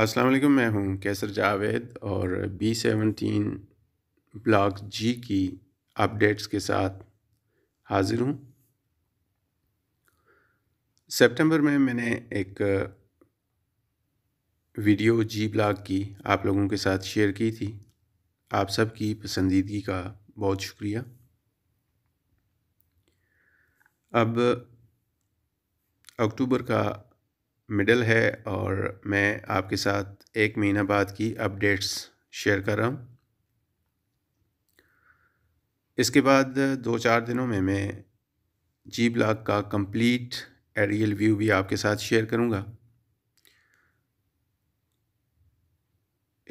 अस्सलाम वालेकुम मैं हूं कैसर जावेद और बी सेवनटीन ब्लॉक जी की अपडेट्स के साथ हाज़िर हूं सितंबर में मैंने एक वीडियो जी ब्लॉक की आप लोगों के साथ शेयर की थी आप सब की पसंदीदगी का बहुत शुक्रिया अब अक्टूबर का मिडल है और मैं आपके साथ एक महीना बाद की अपडेट्स शेयर कर रहा हूँ इसके बाद दो चार दिनों में मैं जी ब्लॉक का कंप्लीट एरियल व्यू भी आपके साथ शेयर करूँगा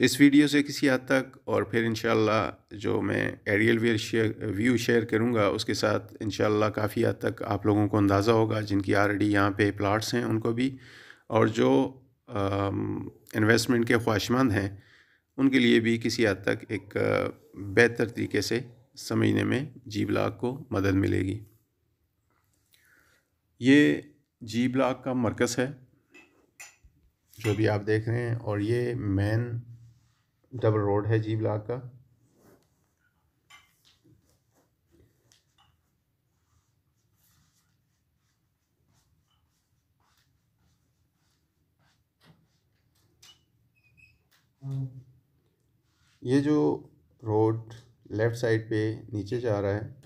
इस वीडियो से किसी हद तक और फिर इन जो मैं aerial view share view share करूँगा उसके साथ इन काफ़ी हद तक आप लोगों को अंदाज़ा होगा जिनकी ऑलरेडी यहाँ पे प्लाट्स हैं उनको भी और जो इन्वेस्टमेंट के ख्वाहिशमंद हैं उनके लिए भी किसी हद तक एक बेहतर तरीके से समझने में जी ब्लाक को मदद मिलेगी ये जी ब्लाक का मरकज़ है जो भी आप देख रहे हैं और ये मेन डबल रोड है जी ब्लाक का ये जो रोड लेफ़्ट साइड पे नीचे जा रहा है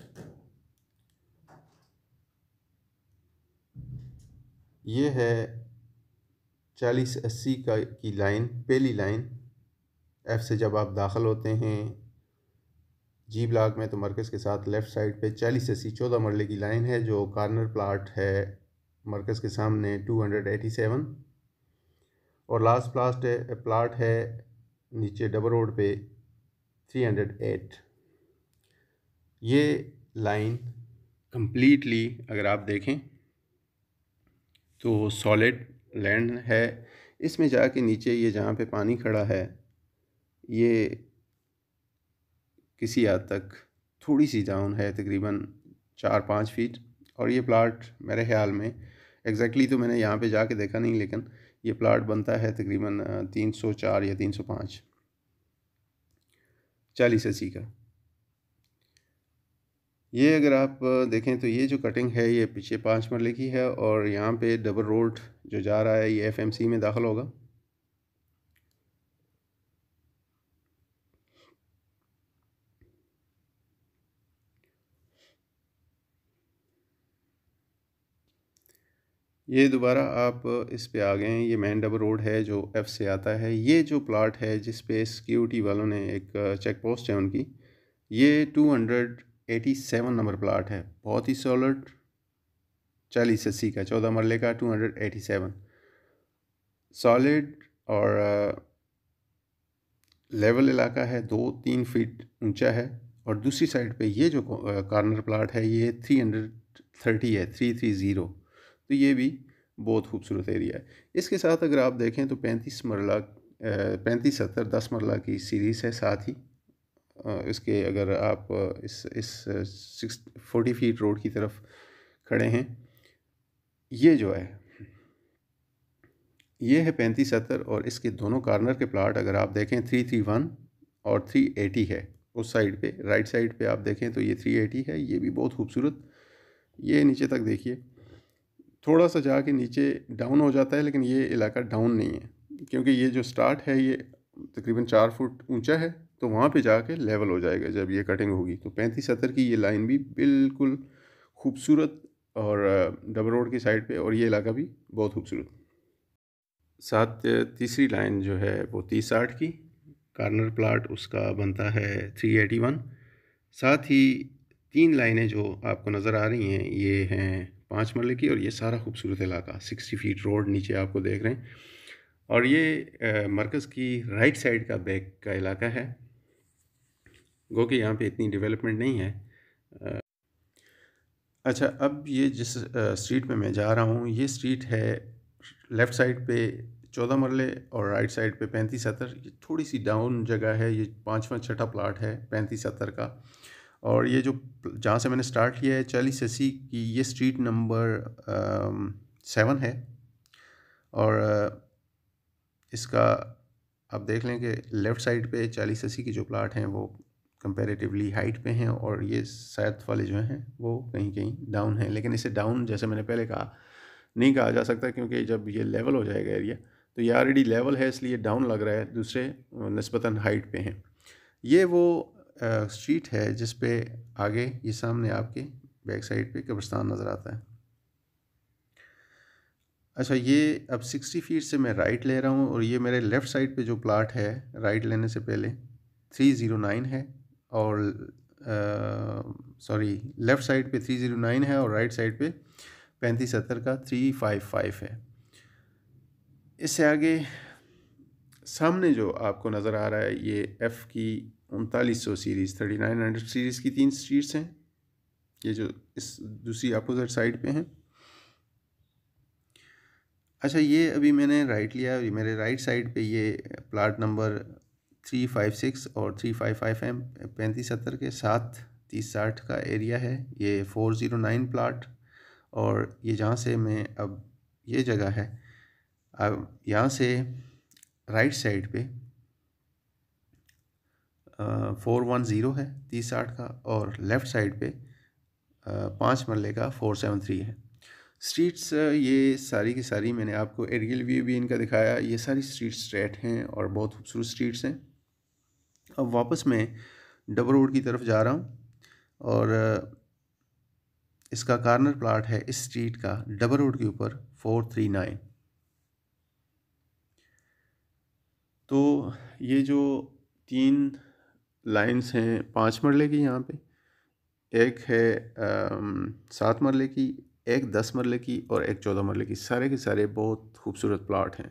ये है चालीस अस्सी का की लाइन पहली लाइन एफ़ से जब आप दाखिल होते हैं जी ब्लॉक में तो मरकज़ के साथ लेफ़्ट साइड पे चालीस अस्सी चौदह मरले की लाइन है जो कॉर्नर प्लाट है मरकज़ के सामने टू हंड्रेड एटी सेवन और लास्ट प्लास्ट प्लाट है नीचे डबल रोड पे 308 ये लाइन कंप्लीटली अगर आप देखें तो सॉलिड लैंड है इसमें जाके नीचे ये जहाँ पे पानी खड़ा है ये किसी हद तक थोड़ी सी डाउन है तकरीबन चार पाँच फीट और ये प्लाट मेरे ख्याल में एग्जैक्टली exactly तो मैंने यहाँ पे जाके देखा नहीं लेकिन ये प्लाट बनता है तकरीबन तीन सौ चार या तीन सौ पाँच चालीस अस्सी का ये अगर आप देखें तो ये जो कटिंग है ये पीछे पाँच मरले की है और यहाँ पे डबल रोड जो जा रहा है ये एफएमसी में दाखिल होगा ये दोबारा आप इस पे आ गए हैं ये मैन डबल रोड है जो एफ़ से आता है ये जो प्लाट है जिस पे सिक्योरिटी वालों ने एक चेक पोस्ट है उनकी ये two hundred eighty seven number plot है बहुत ही सॉलिड चालीस अस्सी का चौदह मरले का two hundred eighty seven solid और लेवल uh, इलाका है दो तीन फीट ऊंचा है और दूसरी साइड पे ये जो कॉर्नर uh, प्लाट है ये थ्री हंड्रेड थर्टी है थ्री थ्री ज़ीरो तो ये भी बहुत खूबसूरत एरिया है इसके साथ अगर आप देखें तो पैंतीस मरला पैंतीस सत्तर दस मरला की सीरीज़ है साथ ही इसके अगर आप इस इस सिक्स फोर्टी फीट रोड की तरफ खड़े हैं ये जो है ये है पैंतीस सत्तर और इसके दोनों कार्नर के प्लाट अगर आप देखें थ्री थ्री वन और थ्री एटी है उस साइड पे राइट साइड पे आप देखें तो ये थ्री एटी है ये भी बहुत खूबसूरत ये नीचे तक देखिए थोड़ा सा जाके नीचे डाउन हो जाता है लेकिन ये इलाका डाउन नहीं है क्योंकि ये जो स्टार्ट है ये तकरीबन चार फुट ऊंचा है तो वहाँ पे जाके लेवल हो जाएगा जब ये कटिंग होगी तो पैंतीस सत्तर की ये लाइन भी बिल्कुल खूबसूरत और डबल रोड की साइड पे और ये इलाका भी बहुत खूबसूरत साथ तीसरी लाइन जो है वो तीस साठ की कार्नर प्लाट उसका बनता है थ्री एटी वन साथ ही तीन लाइनें जो आपको नज़र आ रही हैं ये हैं पाँच मरले की और ये सारा खूबसूरत इलाका सिक्सटी फीट रोड नीचे आपको देख रहे हैं और ये मरकज़ की राइट साइड का बैक का इलाका है गो कि यहाँ पे इतनी डेवलपमेंट नहीं है अच्छा अब ये जिस स्ट्रीट पे मैं जा रहा हूँ ये स्ट्रीट है लेफ़्ट साइड पे चौदह मरले और राइट साइड पे पैंतीस सत्तर ये थोड़ी सी डाउन जगह है ये पाँचवा छठा प्लाट है पैंतीस सत्तर का और ये जो जहाँ से मैंने स्टार्ट किया है चालीस अस्सी की ये स्ट्रीट नंबर सेवन है और uh, इसका आप देख लें कि लेफ़्ट साइड पे चालीस अस्सी के जो प्लाट हैं वो कंपैरेटिवली हाइट पे हैं और ये सात वाले जो हैं वो कहीं कहीं डाउन हैं लेकिन इसे डाउन जैसे मैंने पहले कहा नहीं कहा जा सकता क्योंकि जब ये लेवल हो जाएगा एरिया तो ये ऑलरेडी लेवल है इसलिए डाउन लग रहा है दूसरे uh, नस्बता हाइट पे हैं ये वो स्ट्रीट है जिस पे आगे ये सामने आपके बैक साइड पे कब्रस्तान नज़र आता है अच्छा ये अब सिक्सटी फीट से मैं राइट ले रहा हूँ और ये मेरे लेफ़्ट साइड पे जो प्लाट है राइट लेने से पहले थ्री ज़ीरो नाइन है और सॉरी लेफ़्ट साइड पे थ्री ज़ीरो नाइन है और राइट साइड पे पैंतीस सत्तर का थ्री फाइव फाइव है इससे आगे सामने जो आपको नज़र आ रहा है ये एफ़ की उनतालीस सौ series thirty nine hundred series की तीन सीट्स हैं ये जो इस दूसरी अपोजिट साइड पे हैं अच्छा ये अभी मैंने राइट लिया अभी मेरे राइट साइड पे ये plot number three five six और थ्री फाइव फाइव एम पैंतीस सत्तर के साथ तीस साठ का एरिया है ये फोर ज़ीरो नाइन प्लाट और ये जहाँ से मैं अब ये जगह है अब यहाँ से राइट साइड पे फोर वन ज़ीरो है तीस साठ का और लेफ़्ट साइड पे पाँच मरले का फोर सेवन थ्री है स्ट्रीट्स ये सारी की सारी मैंने आपको एरियल व्यू भी इनका दिखाया ये सारी स्ट्रीट स्ट्रेट हैं और बहुत खूबसूरत स्ट्रीट्स हैं अब वापस मैं डबल रोड की तरफ जा रहा हूँ और इसका कार्नर प्लाट है इस स्ट्रीट का डबल रोड के ऊपर फोर थ्री नाइन तो ये जो तीन लाइंस हैं पाँच मरले की यहाँ पे एक है सात मरले की एक दस मरले की और एक चौदह मरले की सारे के सारे बहुत खूबसूरत प्लाट हैं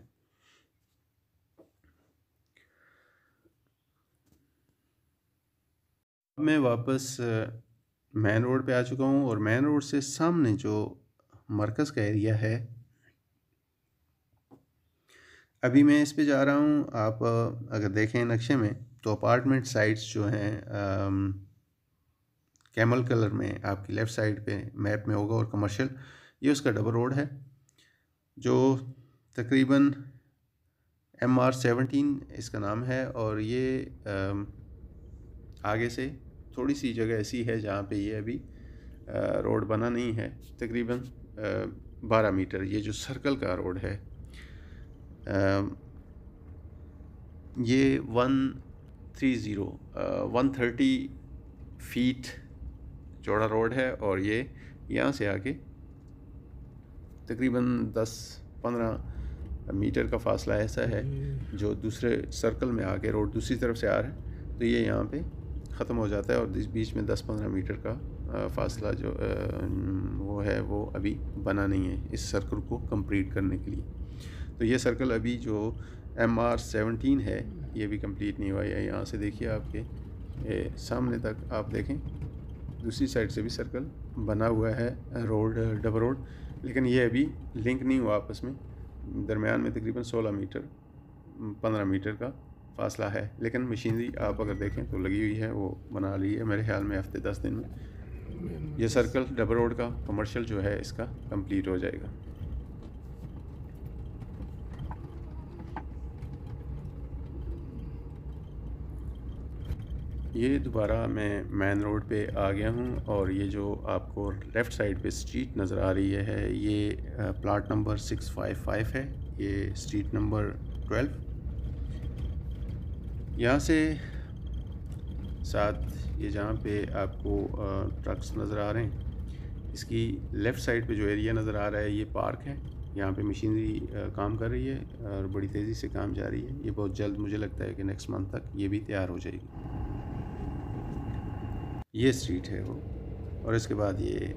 अब मैं वापस मेन रोड पे आ चुका हूँ और मेन रोड से सामने जो मरकज़ का एरिया है अभी मैं इस पे जा रहा हूँ आप अगर देखें नक्शे में तो अपार्टमेंट साइट्स जो हैं कैमल um, कलर में आपकी लेफ़्ट साइड पे मैप में होगा और कमर्शियल ये उसका डबल रोड है जो तकरीबन एम आर सेवनटीन इसका नाम है और ये um, आगे से थोड़ी सी जगह ऐसी है जहाँ पे ये अभी रोड uh, बना नहीं है तकरीबन uh, बारह मीटर ये जो सर्कल का रोड है um, ये one three zero one thirty feet चौड़ा रोड है और ये यहाँ से आके तकरीबन दस पंद्रह मीटर का फासला ऐसा है जो दूसरे सर्कल में आके रोड दूसरी तरफ से आ रहा है तो ये यहाँ पे ख़त्म हो जाता है और इस बीच में दस पंद्रह मीटर का फासला जो वो है वो अभी बना नहीं है इस सर्कल को कंप्लीट करने के लिए तो ये सर्कल अभी जो एम आर सेवनटीन है ये भी कंप्लीट नहीं हुआ है यहाँ से देखिए आपके सामने तक आप देखें दूसरी साइड से भी सर्कल बना हुआ है रोड डबल रोड लेकिन ये अभी लिंक नहीं हुआ आपस में दरमियान में तकरीबन 16 मीटर 15 मीटर का फासला है लेकिन मशीनरी आप अगर देखें तो लगी हुई है वो बना रही है मेरे ख्याल में हफ्ते दस दिन में यह सर्कल डबल रोड का कमर्शियल जो है इसका कंप्लीट हो जाएगा ये दोबारा मैं मेन रोड पे आ गया हूँ और ये जो आपको लेफ़्ट साइड पे स्ट्रीट नज़र आ रही है ये प्लाट नंबर 655 है ये स्ट्रीट नंबर 12 यहाँ से साथ ये जहाँ पे आपको ट्रक्स नज़र आ रहे हैं इसकी लेफ़्ट साइड पे जो एरिया नज़र आ रहा है ये पार्क है यहाँ पे मशीनरी काम कर रही है और बड़ी तेज़ी से काम जा रही है ये बहुत जल्द मुझे लगता है कि नेक्स्ट मंथ तक ये भी तैयार हो जाएगी ये स्ट्रीट है वो और इसके बाद ये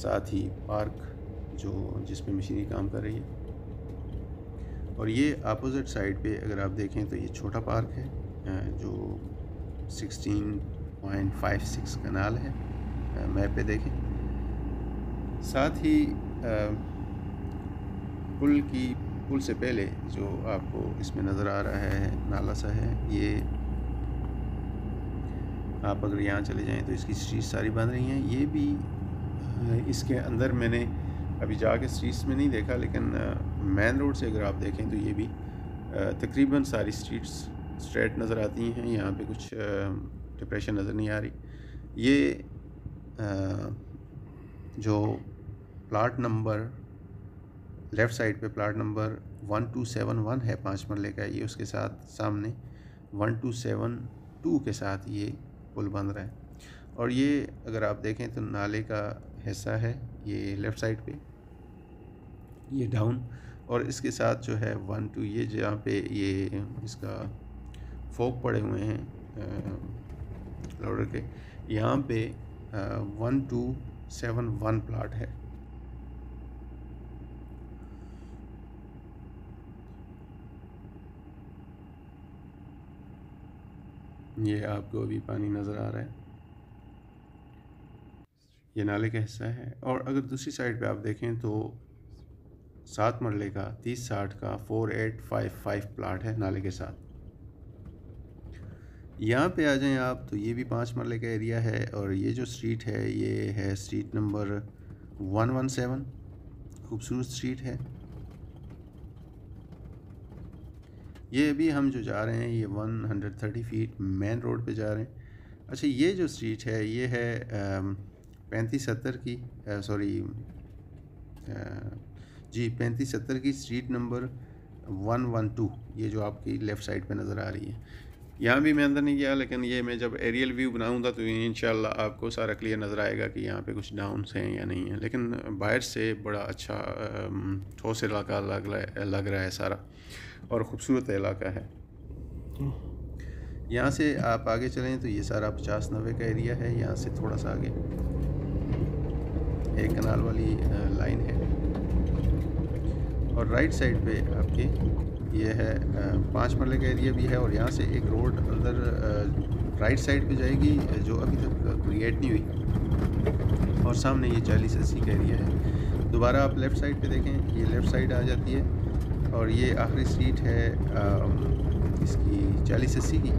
साथ ही पार्क जो जिसमें मशीनरी काम कर रही है और ये अपोजिट साइड पे अगर आप देखें तो ये छोटा पार्क है जो 16.56 कनाल है मैप पे देखें साथ ही पुल की पुल से पहले जो आपको इसमें नज़र आ रहा है नाला सा है ये आप अगर यहाँ चले जाएँ तो इसकी स्ट्रीट सारी बन रही हैं ये भी इसके अंदर मैंने अभी जाके स्ट्रीट्स में नहीं देखा लेकिन मेन रोड से अगर आप देखें तो ये भी तकरीबन सारी स्ट्रीट्स स्ट्रेट नज़र आती हैं यहाँ पे कुछ डिप्रेशन नज़र नहीं आ रही ये जो प्लाट नंबर लेफ़्ट साइड पे plot number one two seven one है पाँच मरले का ये उसके साथ सामने वन टू सेवन टू के साथ ये पुल बन रहा है और ये अगर आप देखें तो नाले का हिस्सा है ये लेफ़्ट साइड पे ये डाउन और इसके साथ जो है वन टू ये जहाँ पे ये इसका फोक पड़े हुए हैं लोडर के यहाँ पे one two seven one plot है ये आपको अभी पानी नज़र आ रहा है ये नाले का हिस्सा है और अगर दूसरी साइड पे आप देखें तो सात मरले का तीस साठ का four eight five five plot है नाले के साथ यहाँ पे आ जाएं आप तो ये भी पाँच मरले का एरिया है और ये जो स्ट्रीट है ये है street number one one seven खूबसूरत स्ट्रीट है ये अभी हम जो जा रहे हैं ये 130 फीट मेन रोड पे जा रहे हैं अच्छा ये जो स्ट्रीट है ये है पैंतीस सत्तर की सॉरी जी पैंतीस सत्तर की street number one one two ये जो आपकी लेफ़्ट साइड पे नज़र आ रही है यहाँ भी मैं अंदर नहीं गया लेकिन ये मैं जब एरियल व्यू बनाऊँगा तो इन आपको सारा क्लियर नज़र आएगा कि यहाँ पे कुछ डाउनस हैं या नहीं है लेकिन बाहर से बड़ा अच्छा ठोस इलाका लग लग रहा है सारा और ख़ूबसूरत इलाका है यहाँ से आप आगे चलें तो ये सारा पचास नब्बे का एरिया है यहाँ से थोड़ा सा आगे एक कनाल वाली लाइन है और राइट साइड पे आपके ये है पाँच मरले का एरिया भी है और यहाँ से एक रोड अंदर राइट साइड पे जाएगी जो अभी तक क्रिएट नहीं हुई और सामने ये चालीस अस्सी का एरिया है दोबारा आप लेफ़्ट साइड पे देखें ये लेफ़्ट साइड आ जाती है और ये आखिरी सीट है इसकी चालीस अस्सी की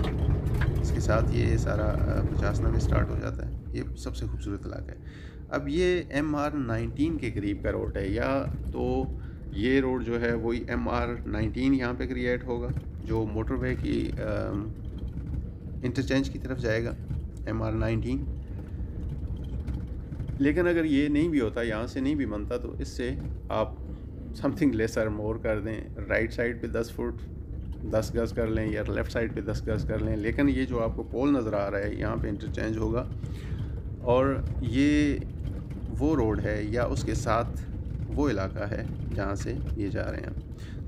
इसके साथ ये सारा पचासना में स्टार्ट हो जाता है ये सबसे खूबसूरत इलाका है अब ये एम आर नाइनटीन के करीब का रोड है या तो ये रोड जो है वही एम आर नाइनटीन यहाँ पर क्रिएट होगा जो मोटरवे की इंटरचेंज की तरफ जाएगा एम आर नाइनटीन लेकिन अगर ये नहीं भी होता यहाँ से नहीं भी बनता तो इससे आप समथिंग लेस और मोर कर दें राइट साइड पे दस फुट दस गज कर लें या लेफ़्ट साइड पे दस गज कर लें लेकिन ये जो आपको पोल नज़र आ रहा है यहाँ पे इंटरचेंज होगा और ये वो रोड है या उसके साथ वो इलाका है जहाँ से ये जा रहे हैं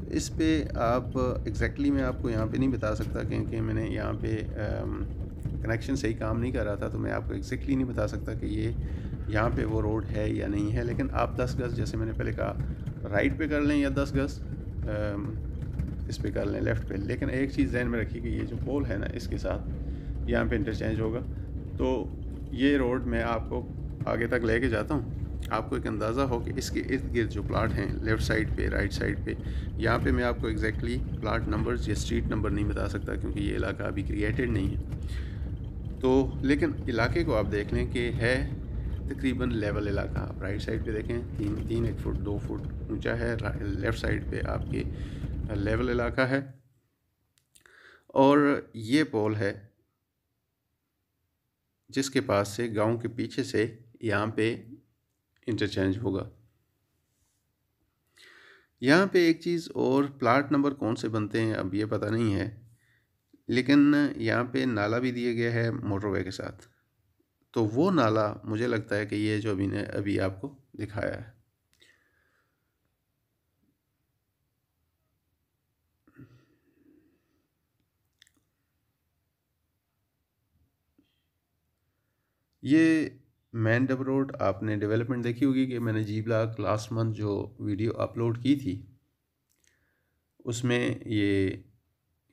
तो इस पर आप एग्जैक्टली मैं आपको यहाँ पे नहीं बता सकता क्योंकि मैंने यहाँ पे कनेक्शन सही काम नहीं कर रहा था तो मैं आपको एग्जैक्टली नहीं बता सकता कि ये यहाँ पे वो रोड है या नहीं है लेकिन आप दस गज जैसे मैंने पहले कहा राइट पे कर लें या दस गज इस पे कर लें लेफ़्ट पे लेकिन एक चीज़ जहन में रखी कि ये जो पोल है ना इसके साथ यहाँ पे इंटरचेंज होगा तो ये रोड मैं आपको आगे तक लेके जाता हूँ आपको एक अंदाज़ा हो कि इसके इर्द गिर्द जो प्लाट हैं लेफ़्ट साइड पे राइट साइड पे यहाँ पे मैं आपको एग्जैक्टली प्लाट नंबर या स्ट्रीट नंबर नहीं बता सकता क्योंकि ये इलाका अभी क्रिएटेड नहीं है तो लेकिन इलाके को आप देख लें कि है तकरीबन लेवल इलाका आप राइट साइड पे देखें तीन तीन एक फुट दो फुट ऊंचा है लेफ़्ट साइड पे आपके लेवल इलाका है और ये पोल है जिसके पास से गांव के पीछे से यहाँ पे इंटरचेंज होगा यहाँ पे एक चीज़ और प्लाट नंबर कौन से बनते हैं अब ये पता नहीं है लेकिन यहाँ पे नाला भी दिया गया है मोटरवे के साथ तो वो नाला मुझे लगता है कि ये जो अभी ने अभी आपको दिखाया है ये मैन डब रोड आपने डेवलपमेंट देखी होगी कि मैंने जी ब्लॉक लास्ट मंथ जो वीडियो अपलोड की थी उसमें ये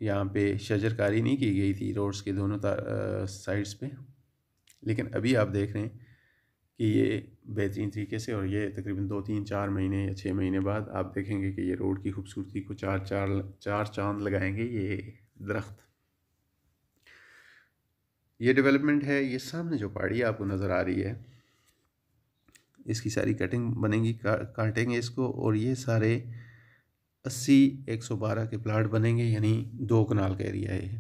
यहाँ पे शजरकारी नहीं की गई थी रोड्स के दोनों साइड्स पे लेकिन अभी आप देख रहे हैं कि ये बेहतरीन तरीके से और ये तकरीबन दो तीन चार महीने या छः महीने बाद आप देखेंगे कि ये रोड की खूबसूरती को चार चार चार चांद लगाएंगे ये दरख्त ये डेवलपमेंट है ये सामने जो पहाड़ी आपको नज़र आ रही है इसकी सारी कटिंग बनेगी का, काटेंगे इसको और ये सारे 80 112 के प्लाट बनेंगे यानी दो कनाल का एरिया है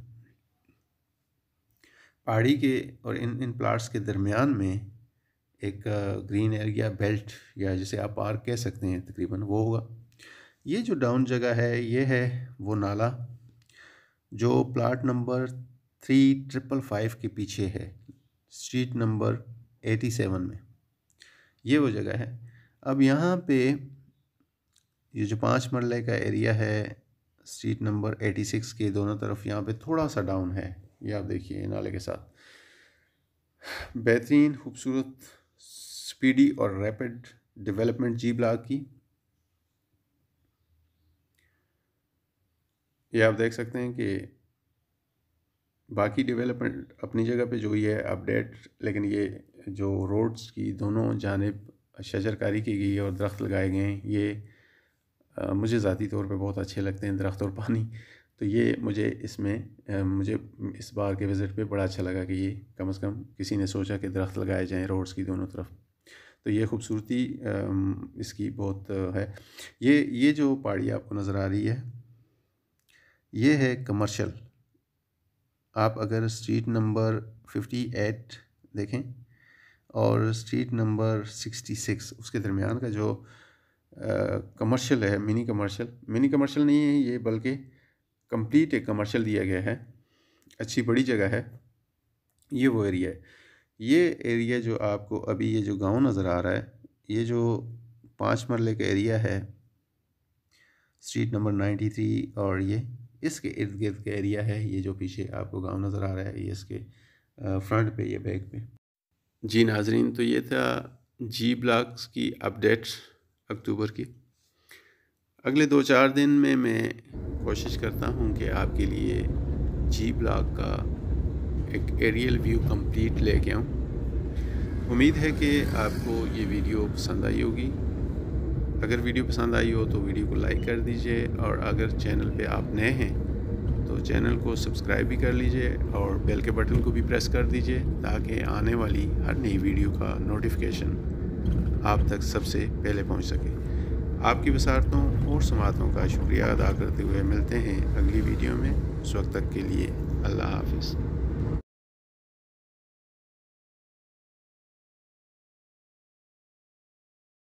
पहाड़ी के और इन इन प्लाट्स के दरमियान में एक ग्रीन एरिया बेल्ट या जिसे आप पार्क कह सकते हैं तकरीबन वो होगा ये जो डाउन जगह है ये है वो नाला जो plot number three triple five के पीछे है स्ट्रीट नंबर एटी सेवन में ये वो जगह है अब यहाँ पे ये जो पाँच मरले का एरिया है स्ट्रीट नंबर एटी सिक्स के दोनों तरफ यहाँ पे थोड़ा सा डाउन है ये आप देखिए नाले के साथ बेहतरीन खूबसूरत स्पीडी और रैपिड डेवलपमेंट जी ब्लॉक की ये आप देख सकते हैं कि बाकी डेवलपमेंट अपनी जगह पे जो ही है अपडेट लेकिन ये जो रोड्स की दोनों जानब शजरकारी की गई है और दरख्त लगाए गए हैं ये मुझे ज़ाती तौर पे बहुत अच्छे लगते हैं दरख्त और पानी तो ये मुझे इसमें मुझे इस बार के विज़िट पे बड़ा अच्छा लगा कि ये कम अज़ कम किसी ने सोचा कि दरख्त लगाए जाएँ रोड्स की दोनों तरफ तो ये खूबसूरती इसकी बहुत है ये ये जो पहाड़ी आपको नज़र आ रही है ये है कमर्शल आप अगर स्ट्रीट नंबर फिफ्टी एट देखें और स्ट्रीट नंबर सिक्सटी सिक्स उसके दरमियान का जो कमर्शियल है मिनी कमर्शियल मिनी कमर्शियल नहीं है ये बल्कि कंप्लीट एक कमर्शियल दिया गया है अच्छी बड़ी जगह है ये वो एरिया है ये एरिया जो आपको अभी ये जो गांव नज़र आ रहा है ये जो पाँच मरले का एरिया है स्ट्रीट नंबर नाइन्टी थ्री और ये इसके इर्द गिर्द का एरिया है ये जो पीछे आपको गांव नज़र आ रहा है ये इसके फ्रंट पे ये बैक पे जी नाजरीन तो ये था जी ब्लॉक्स की अपडेट्स अक्टूबर की अगले दो चार दिन में मैं कोशिश करता हूँ कि आपके लिए जी ब्लॉक का एक एरियल व्यू कंप्लीट लेके आऊँ उम्मीद है कि आपको ये वीडियो पसंद आई होगी अगर वीडियो पसंद आई हो तो वीडियो को लाइक कर दीजिए और अगर चैनल पे आप नए हैं तो चैनल को सब्सक्राइब भी कर लीजिए और बेल के बटन को भी प्रेस कर दीजिए ताकि आने वाली हर नई वीडियो का नोटिफिकेशन आप तक सबसे पहले पहुंच सके आपकी वसारतों और समातों का शुक्रिया अदा करते हुए मिलते हैं अगली वीडियो में उस वक्त तक के लिए अल्लाह हाफिज़